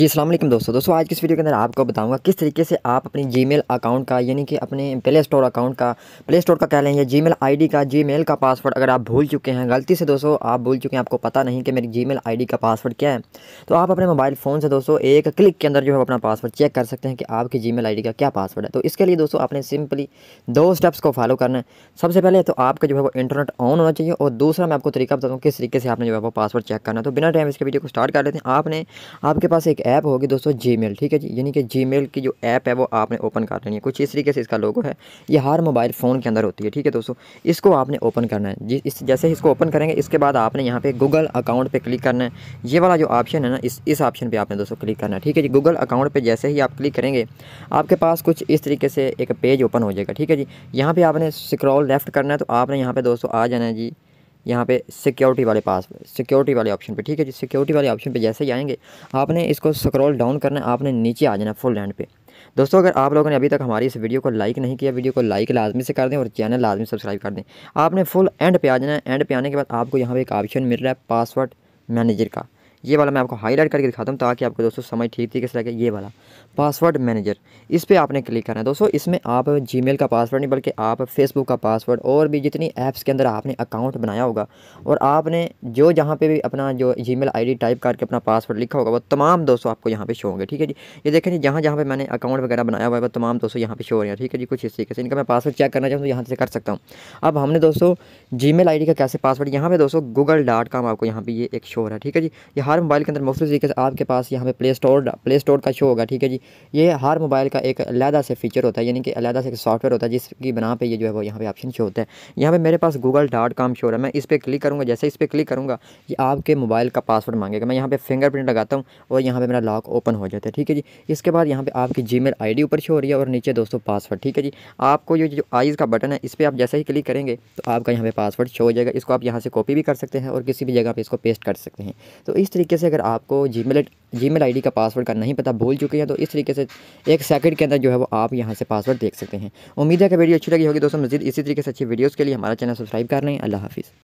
जी अल्लाम दोस्तों दोस्तों आज किस वीडियो के अंदर आपको बताऊंगा किस तरीके से आप जी जीमेल अकाउंट का यानी कि अपने प्ले स्टोर अकाउंट का प्ले स्टोर का कह लें या जीमेल आईडी का जीमेल का पासवर्ड अगर आप भूल चुके हैं गलती से दोस्तों आप भूल चुके हैं आपको पता नहीं कि मेरी आई डी का पासवर्ड क्या है तो आप अपने मोबाइल फ़ोन से दोस्तों एक क्लिक के अंदर जो है अपना पासवर्ड चेक कर सकते हैं कि आपकी जी मेल का क्या पासवर्ड है तो इसके लिए दोस्तों आपने सिंपली दो स्टेप्स को फॉलो करना है सबसे पहले तो आपका जो है वो इंटरनेट ऑन होना चाहिए और दूसरा मैं आपको तरीका बताऊँ किस तरीके से आपने जो है वो पासवर्ड चेक करना है तो बिना टाइम इसके वीडियो को स्टार्ट कर लेते हैं आपने आपके पास एक ऐप होगी दोस्तों जी ठीक है जी यानी कि जी की जो ऐप है वो आपने ओपन कर लेनी है कुछ इस तरीके से इसका लोगो है ये हर मोबाइल फ़ोन के अंदर होती है ठीक है दोस्तों इसको आपने ओपन करना है जी इस जैसे इसको ओपन करेंगे इसके बाद आपने यहाँ पे गूगल अकाउंट पे क्लिक करना है ये वाला जो ऑप्शन है ना इस इस ऑप्शन पे आपने दोस्तों क्लिक करना है ठीक है जी गूगल अकाउंट पे जैसे ही आप क्लिक करेंगे आपके पास कुछ इस तरीके से एक पेज ओपन हो जाएगा ठीक है जी यहाँ पर आपने स्क्रॉल लेफ्ट करना है तो आपने यहाँ पर दोस्तों आ जाना है जी यहाँ पे सिक्योरिटी वाले पास सिक्योरिटी वाले ऑप्शन पे ठीक है जी सिक्योरिटी वाले ऑप्शन पे जैसे ही आएंगे आपने इसको स्क्रॉल डाउन करना है आपने नीचे आ जाना फुल हैंड पे दोस्तों अगर आप लोगों ने अभी तक हमारी इस वीडियो को लाइक नहीं किया वीडियो को लाइक लाजमी से कर दें और चैनल लाजमी सब्सक्राइब कर दें आपने फुल एंड पे आ जाना है एंड पे आने के बाद आपको यहाँ पर एक ऑप्शन मिल रहा है पासवर्ड मैनेजर का ये वाला मैं आपको हाईलाइट करके दिखाता हूँ ताकि आपको दोस्तों समझ ठीक तरीके से लगे ये वाला पासवर्ड मैनेजर इस पर आपने क्लिक करना है दोस्तों इसमें आप जी का पासवर्ड नहीं बल्कि आप फेसबुक का पासवर्ड और भी जितनी ऐप्स के अंदर आपने अकाउंट बनाया होगा और आपने जो जहाँ पर भी अपना जो जी मेल टाइप करके अपना पासवर्ड लिखा होगा वो तमाम दोस्तों आपको यहाँ पर शो होंगे ठीक है जी ये देखें जी जहाँ जहाँ पर मैंने अकाउंट वगैरह बनाया हुआ है वो तमाम दोस्तों यहाँ पर शो हो रहे हैं ठीक है जी कुछ इस तरीके से इनका मैं पासवर्ड चेक करना चाहूँ तो यहाँ से कर सकता हूँ अब हमने दोस्तों जी मेल का कैसे पासवर्ड यहाँ पर दोस्तों गूगल डॉट कॉम आपको यहाँ पर ये एक शो हो रहा है ठीक है जी यहाँ हर मोबाइल के अंदर मखसूस तरीके से आपके पास यहाँ पे प्ले स्टोर प्ले स्टोर का शो होगा ठीक है जी ये हर मोबाइल का एक अलहदा से फीचर होता है यानी कि अलहदा से एक सॉफ्टवेयर होता है जिसकी बना पे ये जो है वो यहाँ पे ऑप्शन शो होता है यहाँ पे मेरे पास गूगल डॉट कॉम शो रहा है मैं इस पर क्लिक करूँगा जैसे इस पर क्लिक करूँगा ये आपके मोबाइल का पासवर्ड मांगेगा मैं यहाँ पर फिंगरप्रिंट लगाता हूँ और यहाँ पर मेरा लॉक ओपन हो जाता है ठीक है जी इसके बाद यहाँ पर आपकी जी मेल ऊपर शो हो रही है और नीचे दोस्तों पासवर्ड ठीक है जी आपको ये जो आइज़ का बटन है इस पर आप जैसे ही क्लिक करेंगे तो आपका यहाँ पर पासवर्ड शो हो जाएगा इसको आप यहाँ से कॉपी भी कर सकते हैं और किसी भी जगह पर इसको पेस्ट कर सकते हैं तो इस तरीके तरीके से अगर आपको Gmail Gmail I D का पासवर्ड का नहीं पता भूल चुके हैं तो इस तरीके से एक सेकंड के अंदर जो है वो आप यहाँ से पासवर्ड देख सकते हैं उम्मीद है कि वीडियो अच्छी लगी होगी दोस्तों मजीद इसी तरीके से अच्छी वीडियोज़ के लिए हमारा चैनल सब्सक्राइब कर रहे हैं अल्लाह हाफिज़